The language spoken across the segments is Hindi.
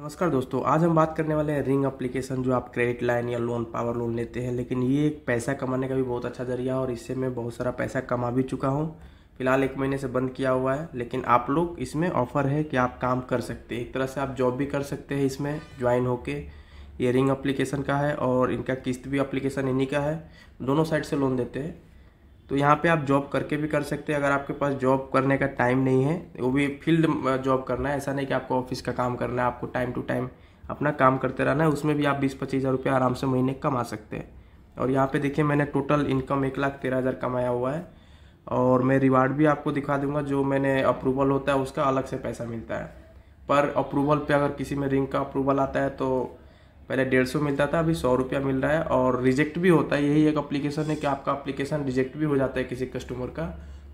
नमस्कार दोस्तों आज हम बात करने वाले हैं रिंग एप्लीकेशन जो आप क्रेडिट लाइन या लोन पावर लोन लेते हैं लेकिन ये एक पैसा कमाने का भी बहुत अच्छा जरिया है और इससे मैं बहुत सारा पैसा कमा भी चुका हूँ फिलहाल एक महीने से बंद किया हुआ है लेकिन आप लोग इसमें ऑफर है कि आप काम कर सकते हैं एक तरह से आप जॉब भी कर सकते हैं इसमें ज्वाइन होकर ये रिंग अप्लीकेशन का है और इनका किस्त भी अप्लीकेशन इन्हीं का है दोनों साइड से लोन देते हैं तो यहाँ पे आप जॉब करके भी कर सकते हैं अगर आपके पास जॉब करने का टाइम नहीं है वो भी फील्ड जॉब करना है ऐसा नहीं कि आपको ऑफिस का काम करना है आपको टाइम टू टाइम अपना काम करते रहना है उसमें भी आप बीस पच्चीस हज़ार रुपये आराम से महीने कमा सकते हैं और यहाँ पे देखिए मैंने टोटल इनकम एक लाख तेरह हज़ार कमाया हुआ है और मैं रिवार्ड भी आपको दिखा दूंगा जो मैंने अप्रूवल होता है उसका अलग से पैसा मिलता है पर अप्रूवल पे अगर किसी में रिंग का अप्रूवल आता है तो पहले डेढ़ सौ मिलता था अभी सौ रुपया मिल रहा है और रिजेक्ट भी होता है यही एक अप्लीकेशन है कि आपका अप्लीकेशन रिजेक्ट भी हो जाता है किसी कस्टमर का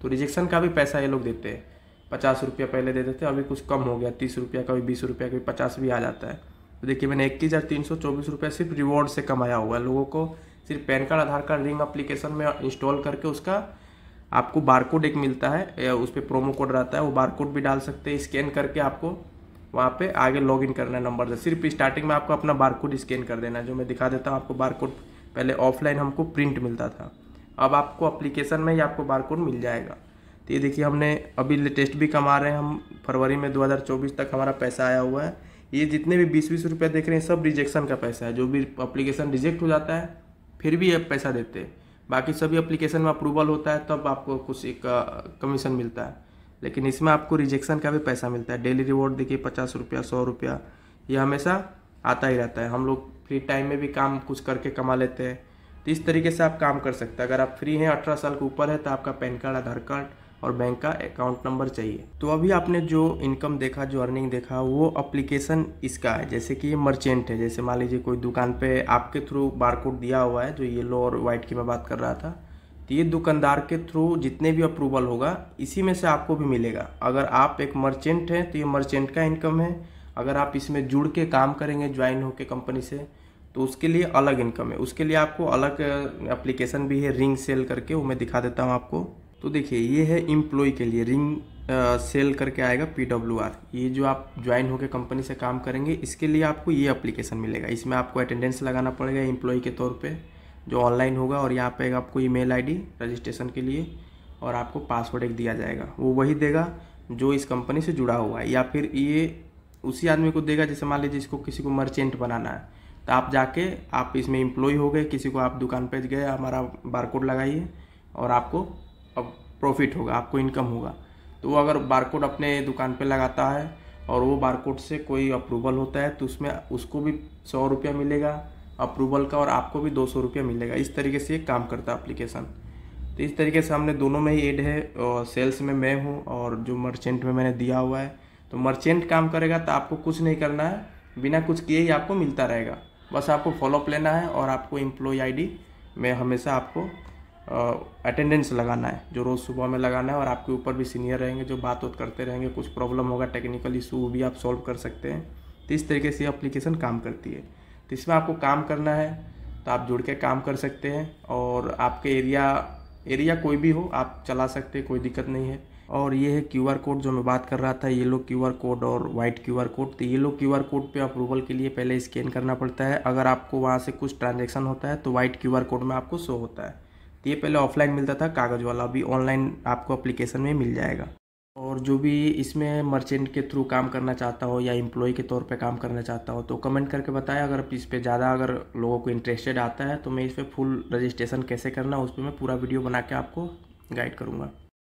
तो रिजेक्शन का भी पैसा ये लोग देते हैं पचास रुपया पहले देते थे अभी कुछ कम हो गया तीस रुपया कभी बीस रुपया कभी पचास भी आ जाता है तो देखिए मैंने इक्कीस हज़ार तीन सौ चौबीस रुपया सिर्फ रिवॉर्ड से कमाया हुआ है लोगों को सिर्फ PAN card Aadhaar card ring application में इंस्टॉल करके उसका आपको बारकोड एक मिलता है उस पर प्रोमो कोड रहता है वो बारकोड भी डाल सकते हैं स्कैन करके आपको वहाँ पे आगे लॉगिन करना नंबर से सिर्फ स्टार्टिंग में आपको अपना बारकोड स्कैन कर देना है जो मैं दिखा देता हूँ आपको बारकोड पहले ऑफलाइन हमको प्रिंट मिलता था अब आपको अप्लीकेशन में ही आपको बारकोड मिल जाएगा तो ये देखिए हमने अभी लेटेस्ट भी कमा रहे हैं हम फरवरी में दो तक हमारा पैसा आया हुआ है ये जितने भी बीस बीस रुपये देख रहे हैं सब रिजेक्शन का पैसा है जो भी अप्लीकेशन रिजेक्ट हो जाता है फिर भी ये पैसा देते हैं बाकी सभी अप्लीकेशन में अप्रूवल होता है तब आपको कुछ एक कमीशन मिलता है लेकिन इसमें आपको रिजेक्शन का भी पैसा मिलता है डेली रिवॉर्ड देखिए पचास रुपया सौ रुपया ये हमेशा आता ही रहता है हम लोग फ्री टाइम में भी काम कुछ करके कमा लेते हैं तो इस तरीके से आप काम कर सकते हैं अगर आप फ्री हैं अठारह साल के ऊपर है तो आपका पैन कार्ड आधार कार्ड और बैंक का अकाउंट नंबर चाहिए तो अभी आपने जो इनकम देखा जो अर्निंग देखा वो अप्लीकेशन इसका है जैसे कि ये मर्चेंट है जैसे मान लीजिए कोई दुकान पे आपके थ्रू बारकोड दिया हुआ है जो येलो और वाइट की मैं बात कर रहा था तो ये दुकानदार के थ्रू जितने भी अप्रूवल होगा इसी में से आपको भी मिलेगा अगर आप एक मर्चेंट हैं तो ये मर्चेंट का इनकम है अगर आप इसमें जुड़ के काम करेंगे ज्वाइन होकर कंपनी से तो उसके लिए अलग इनकम है उसके लिए आपको अलग एप्लीकेशन भी है रिंग सेल करके वो मैं दिखा देता हूँ आपको तो देखिए ये है इम्प्लॉय के लिए रिंग सेल करके आएगा पी डब्ल्यू आर ये जो आप ज्वाइन होकर कंपनी से काम करेंगे इसके लिए आपको ये एप्लीकेशन मिलेगा इसमें आपको अटेंडेंस लगाना पड़ेगा इम्प्लॉय के तौर पर जो ऑनलाइन होगा और यहाँ पे आपको ईमेल आईडी रजिस्ट्रेशन के लिए और आपको पासवर्ड एक दिया जाएगा वो वही देगा जो इस कंपनी से जुड़ा हुआ है या फिर ये उसी आदमी को देगा जैसे मान लीजिए इसको किसी को मर्चेंट बनाना है तो आप जाके आप इसमें इम्प्लॉय हो गए किसी को आप दुकान पर गए हमारा बारकोड लगाइए और आपको अब प्रॉफिट होगा आपको इनकम होगा तो वो अगर बारकोड अपने दुकान पे लगाता है और वो बारकोड से कोई अप्रूवल होता है तो उसमें उसको भी सौ रुपया मिलेगा अप्रूवल का और आपको भी दो सौ रुपया मिलेगा इस तरीके से ये काम करता है अप्लीकेशन तो इस तरीके से हमने दोनों में ही एड है और सेल्स में मैं हूँ और जो मर्चेंट में मैंने दिया हुआ है तो मर्चेंट काम करेगा तो आपको कुछ नहीं करना है बिना कुछ किए ही आपको मिलता रहेगा बस आपको फॉलोअप लेना है और आपको एम्प्लॉय आईडी में हमेशा आपको अटेंडेंस लगाना है जो रोज़ सुबह में लगाना है और आपके ऊपर भी सीनियर रहेंगे जो बात वोत करते रहेंगे कुछ प्रॉब्लम होगा टेक्निकल इशू भी आप सॉल्व कर सकते हैं तो इस तरीके से अप्लीकेशन काम करती है तो इसमें आपको काम करना है तो आप जुड़ के काम कर सकते हैं और आपके एरिया एरिया कोई भी हो आप चला सकते हैं कोई दिक्कत नहीं है और ये है क्यूआर कोड जो मैं बात कर रहा था येलो क्यूआर कोड और वाइट क्यूआर कोड तो येलो क्यूआर कोड पे अप्रूवल के लिए पहले स्कैन करना पड़ता है अगर आपको वहाँ से कुछ ट्रांजेक्शन होता है तो वाइट क्यूआर कोड में आपको शो होता है तो ये पहले ऑफलाइन मिलता था कागज़ वाला अभी ऑनलाइन आपको अप्लीकेशन में मिल जाएगा और जो भी इसमें मर्चेंट के थ्रू काम करना चाहता हो या एम्प्लॉय के तौर पे काम करना चाहता हो तो कमेंट करके बताएं अगर इस पर ज़्यादा अगर लोगों को इंटरेस्टेड आता है तो मैं इस पर फुल रजिस्ट्रेशन कैसे करना उस पर मैं पूरा वीडियो बना के आपको गाइड करूँगा